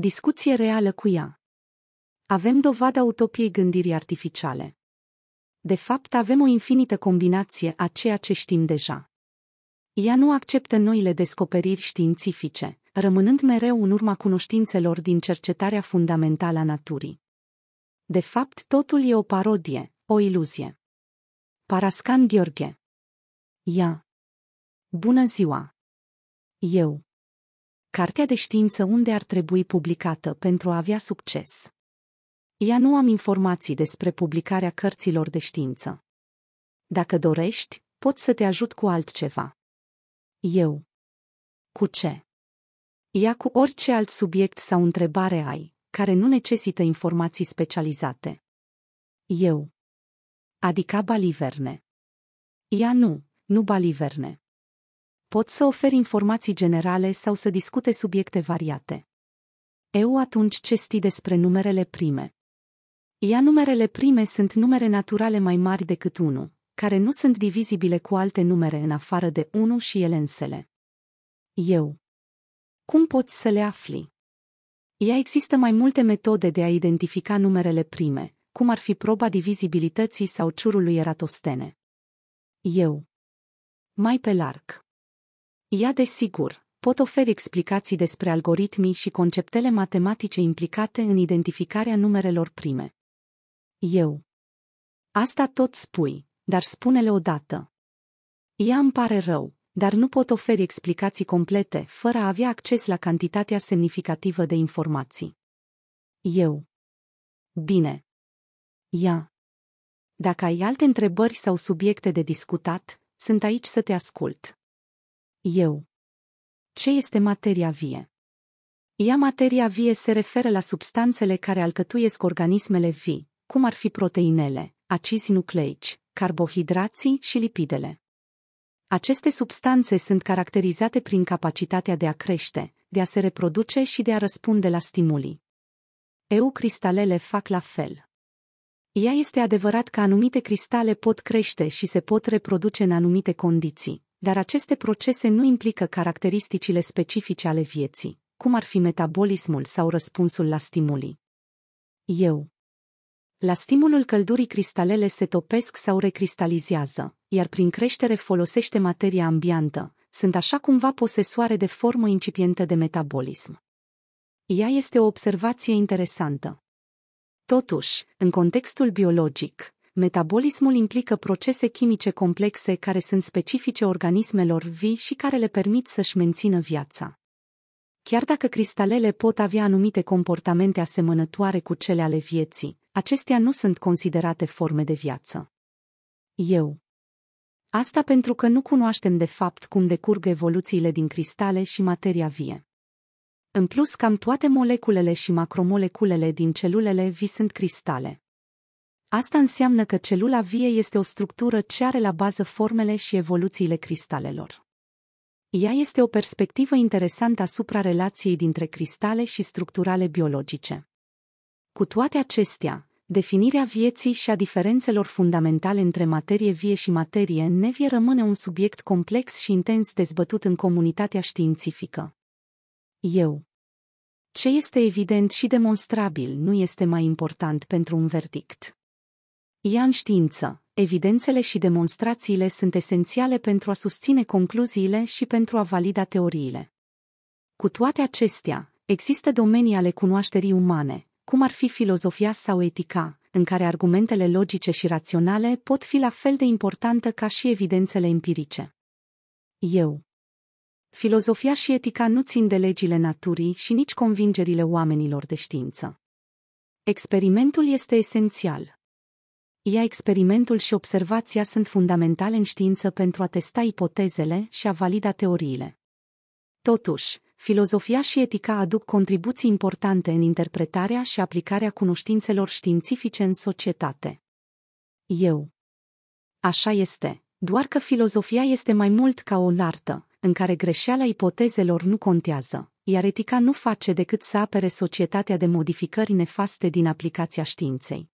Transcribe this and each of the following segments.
Discuție reală cu ea. Avem dovada utopiei gândirii artificiale. De fapt, avem o infinită combinație a ceea ce știm deja. Ea nu acceptă noile descoperiri științifice, rămânând mereu în urma cunoștințelor din cercetarea fundamentală a naturii. De fapt, totul e o parodie, o iluzie. Parascan Gheorghe. Ia. Bună ziua! Eu. Cartea de știință unde ar trebui publicată pentru a avea succes. Ea nu am informații despre publicarea cărților de știință. Dacă dorești, pot să te ajut cu altceva. Eu. Cu ce? Ia cu orice alt subiect sau întrebare ai, care nu necesită informații specializate. Eu. Adică baliverne. Ea nu, nu baliverne pot să oferi informații generale sau să discute subiecte variate. Eu atunci ce știi despre numerele prime? Ia numerele prime sunt numere naturale mai mari decât 1, care nu sunt divizibile cu alte numere în afară de 1 și ele însele. Eu. Cum poți să le afli? Ea există mai multe metode de a identifica numerele prime, cum ar fi proba divizibilității sau ciurul lui Eratostene. Eu. Mai pe larg. Ea, desigur, pot oferi explicații despre algoritmii și conceptele matematice implicate în identificarea numerelor prime. Eu. Asta tot spui, dar spune-le odată. Ea îmi pare rău, dar nu pot oferi explicații complete fără a avea acces la cantitatea semnificativă de informații. Eu. Bine. Ia. Dacă ai alte întrebări sau subiecte de discutat, sunt aici să te ascult. Eu. Ce este materia vie? Ea materia vie se referă la substanțele care alcătuiesc organismele vii, cum ar fi proteinele, acizi nucleici, carbohidrații și lipidele. Aceste substanțe sunt caracterizate prin capacitatea de a crește, de a se reproduce și de a răspunde la stimuli. Eucristalele fac la fel. Ea este adevărat că anumite cristale pot crește și se pot reproduce în anumite condiții, dar aceste procese nu implică caracteristicile specifice ale vieții, cum ar fi metabolismul sau răspunsul la stimuli. Eu. La stimulul căldurii cristalele se topesc sau recristalizează, iar prin creștere folosește materia ambiantă, sunt așa cumva posesoare de formă incipientă de metabolism. Ea este o observație interesantă. Totuși, în contextul biologic, Metabolismul implică procese chimice complexe care sunt specifice organismelor vii și care le permit să-și mențină viața. Chiar dacă cristalele pot avea anumite comportamente asemănătoare cu cele ale vieții, acestea nu sunt considerate forme de viață. Eu. Asta pentru că nu cunoaștem de fapt cum decurg evoluțiile din cristale și materia vie. În plus, cam toate moleculele și macromoleculele din celulele vii sunt cristale. Asta înseamnă că celula vie este o structură ce are la bază formele și evoluțiile cristalelor. Ea este o perspectivă interesantă asupra relației dintre cristale și structurale biologice. Cu toate acestea, definirea vieții și a diferențelor fundamentale între materie vie și materie nevie rămâne un subiect complex și intens dezbătut în comunitatea științifică. Eu. Ce este evident și demonstrabil nu este mai important pentru un verdict. Ea în știință, evidențele și demonstrațiile sunt esențiale pentru a susține concluziile și pentru a valida teoriile. Cu toate acestea, există domenii ale cunoașterii umane, cum ar fi filozofia sau etica, în care argumentele logice și raționale pot fi la fel de importante ca și evidențele empirice. Eu. Filozofia și etica nu țin de legile naturii și nici convingerile oamenilor de știință. Experimentul este esențial, ea experimentul și observația sunt fundamentale în știință pentru a testa ipotezele și a valida teoriile. Totuși, filozofia și etica aduc contribuții importante în interpretarea și aplicarea cunoștințelor științifice în societate. Eu. Așa este, doar că filozofia este mai mult ca o lartă, în care greșeala ipotezelor nu contează, iar etica nu face decât să apere societatea de modificări nefaste din aplicația științei.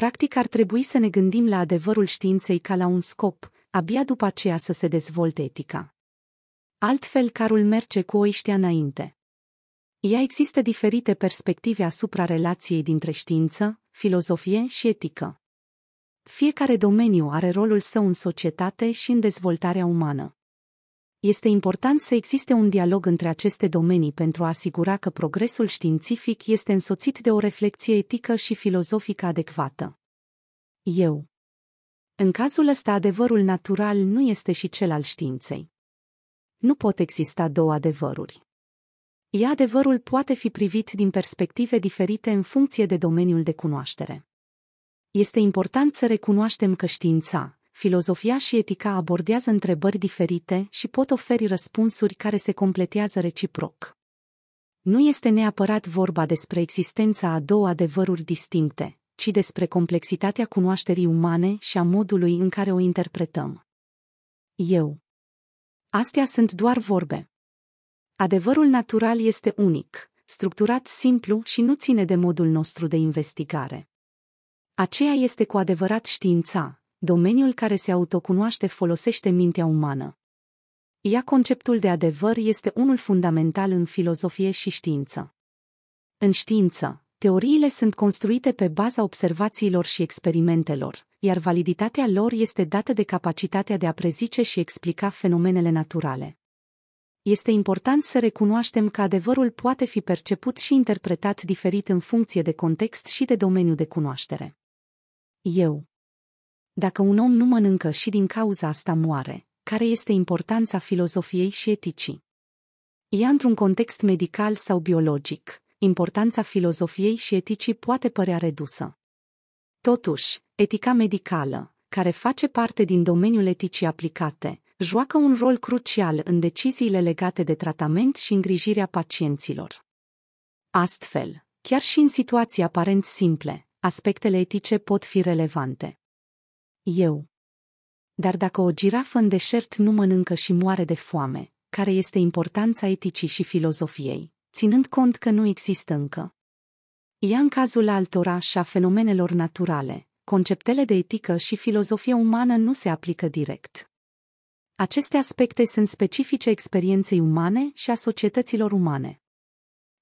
Practic ar trebui să ne gândim la adevărul științei ca la un scop, abia după aceea să se dezvolte etica. Altfel carul merge cu oiștea înainte. Ea există diferite perspective asupra relației dintre știință, filozofie și etică. Fiecare domeniu are rolul său în societate și în dezvoltarea umană. Este important să existe un dialog între aceste domenii pentru a asigura că progresul științific este însoțit de o reflexie etică și filozofică adecvată. Eu. În cazul ăsta, adevărul natural nu este și cel al științei. Nu pot exista două adevăruri. E adevărul poate fi privit din perspective diferite în funcție de domeniul de cunoaștere. Este important să recunoaștem că știința, filozofia și etica abordează întrebări diferite și pot oferi răspunsuri care se completează reciproc. Nu este neapărat vorba despre existența a două adevăruri distincte, ci despre complexitatea cunoașterii umane și a modului în care o interpretăm. Eu. Astea sunt doar vorbe. Adevărul natural este unic, structurat simplu și nu ține de modul nostru de investigare. Aceea este cu adevărat știința, domeniul care se autocunoaște folosește mintea umană. Ea conceptul de adevăr este unul fundamental în filozofie și știință. În știință, teoriile sunt construite pe baza observațiilor și experimentelor, iar validitatea lor este dată de capacitatea de a prezice și explica fenomenele naturale. Este important să recunoaștem că adevărul poate fi perceput și interpretat diferit în funcție de context și de domeniu de cunoaștere. Eu dacă un om nu mănâncă și din cauza asta moare, care este importanța filozofiei și eticii? Ea într-un context medical sau biologic, importanța filozofiei și eticii poate părea redusă. Totuși, etica medicală, care face parte din domeniul eticii aplicate, joacă un rol crucial în deciziile legate de tratament și îngrijirea pacienților. Astfel, chiar și în situații aparent simple, aspectele etice pot fi relevante. Eu. Dar dacă o girafă în deșert nu mănâncă și moare de foame, care este importanța eticii și filozofiei, ținând cont că nu există încă. Ia în cazul altora și a fenomenelor naturale, conceptele de etică și filozofie umană nu se aplică direct. Aceste aspecte sunt specifice experienței umane și a societăților umane.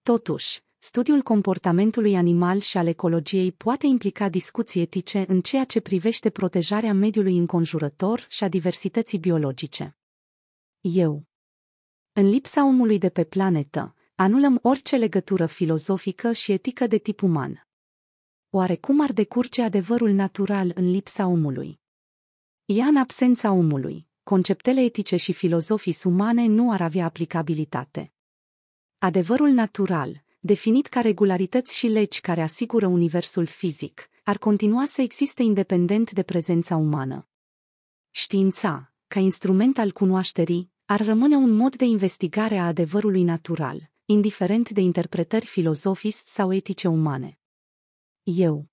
Totuși, studiul comportamentului animal și al ecologiei poate implica discuții etice în ceea ce privește protejarea mediului înconjurător și a diversității biologice. Eu. În lipsa omului de pe planetă, anulăm orice legătură filozofică și etică de tip uman. Oare cum ar decurge adevărul natural în lipsa omului? Ea în absența omului, conceptele etice și filozofii umane nu ar avea aplicabilitate. Adevărul natural, definit ca regularități și legi care asigură universul fizic, ar continua să existe independent de prezența umană. Știința, ca instrument al cunoașterii, ar rămâne un mod de investigare a adevărului natural, indiferent de interpretări filozofist sau etice umane. Eu.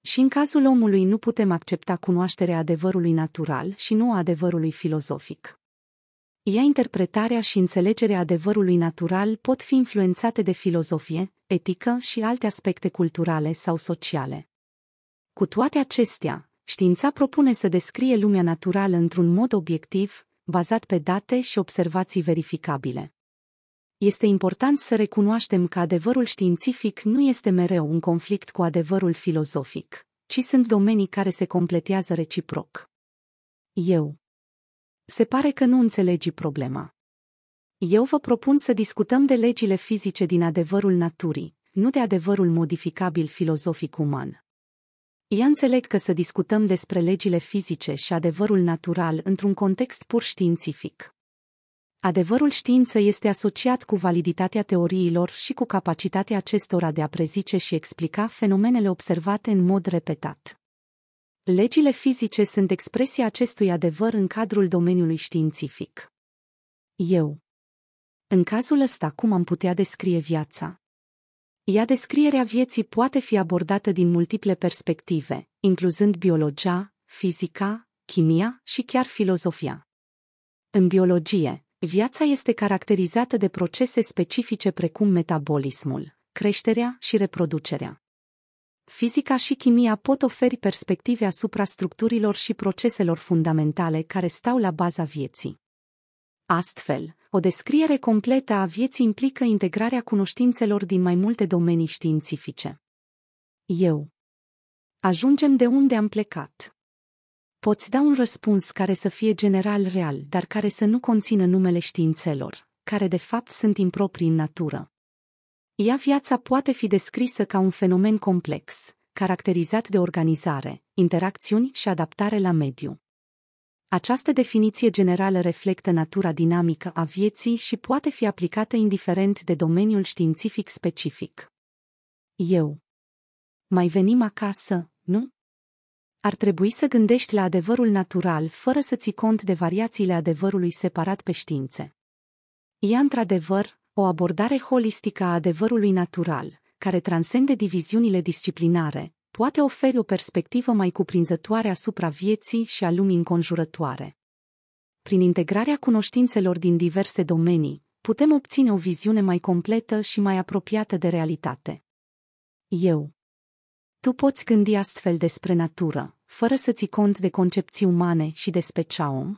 Și în cazul omului nu putem accepta cunoașterea adevărului natural și nu adevărului filozofic. Ea interpretarea și înțelegerea adevărului natural pot fi influențate de filozofie, etică și alte aspecte culturale sau sociale. Cu toate acestea, știința propune să descrie lumea naturală într-un mod obiectiv, bazat pe date și observații verificabile. Este important să recunoaștem că adevărul științific nu este mereu un conflict cu adevărul filozofic, ci sunt domenii care se completează reciproc. Eu se pare că nu înțelegi problema. Eu vă propun să discutăm de legile fizice din adevărul naturii, nu de adevărul modificabil filozofic uman. Ea înțeleg că să discutăm despre legile fizice și adevărul natural într-un context pur științific. Adevărul știință este asociat cu validitatea teoriilor și cu capacitatea acestora de a prezice și explica fenomenele observate în mod repetat. Legile fizice sunt expresia acestui adevăr în cadrul domeniului științific. Eu. În cazul ăsta cum am putea descrie viața? Ea descrierea vieții poate fi abordată din multiple perspective, incluzând biologia, fizica, chimia și chiar filozofia. În biologie, viața este caracterizată de procese specifice precum metabolismul, creșterea și reproducerea. Fizica și chimia pot oferi perspective asupra structurilor și proceselor fundamentale care stau la baza vieții. Astfel, o descriere completă a vieții implică integrarea cunoștințelor din mai multe domenii științifice. Eu. Ajungem de unde am plecat. Poți da un răspuns care să fie general real, dar care să nu conțină numele științelor, care de fapt sunt improprii în natură. Ea viața poate fi descrisă ca un fenomen complex, caracterizat de organizare, interacțiuni și adaptare la mediu. Această definiție generală reflectă natura dinamică a vieții și poate fi aplicată indiferent de domeniul științific specific. Eu. Mai venim acasă, nu? Ar trebui să gândești la adevărul natural fără să ții cont de variațiile adevărului separat pe științe. Ea într-adevăr o abordare holistică a adevărului natural, care transcende diviziunile disciplinare, poate oferi o perspectivă mai cuprinzătoare asupra vieții și a lumii înconjurătoare. Prin integrarea cunoștințelor din diverse domenii, putem obține o viziune mai completă și mai apropiată de realitate. Eu. Tu poți gândi astfel despre natură, fără să ți cont de concepții umane și despre ceaom?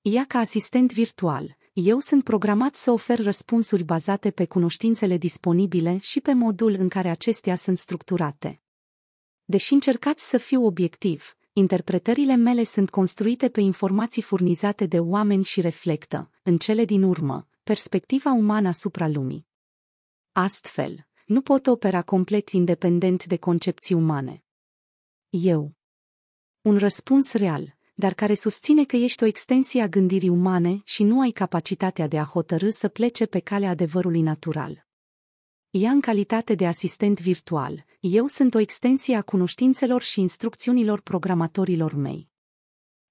Ia ca asistent virtual, eu sunt programat să ofer răspunsuri bazate pe cunoștințele disponibile și pe modul în care acestea sunt structurate. Deși încercați să fiu obiectiv, interpretările mele sunt construite pe informații furnizate de oameni și reflectă, în cele din urmă, perspectiva umană asupra lumii. Astfel, nu pot opera complet independent de concepții umane. Eu. Un răspuns real, dar care susține că ești o extensie a gândirii umane și nu ai capacitatea de a hotărâ să plece pe calea adevărului natural. Ea în calitate de asistent virtual, eu sunt o extensie a cunoștințelor și instrucțiunilor programatorilor mei.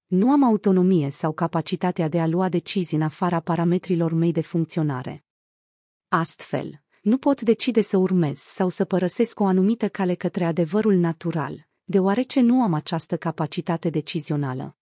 Nu am autonomie sau capacitatea de a lua decizii în afara parametrilor mei de funcționare. Astfel, nu pot decide să urmez sau să părăsesc o anumită cale către adevărul natural, deoarece nu am această capacitate decizională.